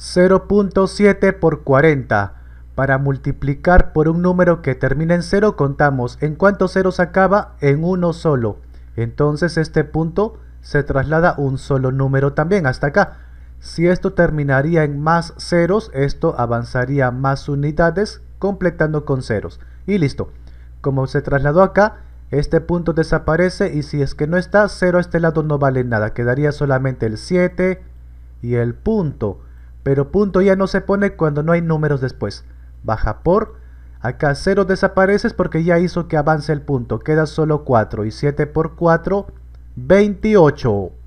0.7 por 40. Para multiplicar por un número que termina en 0 contamos en cuántos ceros acaba en uno solo. Entonces este punto se traslada un solo número también hasta acá. Si esto terminaría en más ceros, esto avanzaría más unidades completando con ceros. Y listo. Como se trasladó acá, este punto desaparece y si es que no está, cero a este lado no vale nada. Quedaría solamente el 7 y el punto pero punto ya no se pone cuando no hay números después. Baja por, acá 0 desapareces porque ya hizo que avance el punto, queda solo 4 y 7 por 4, 28.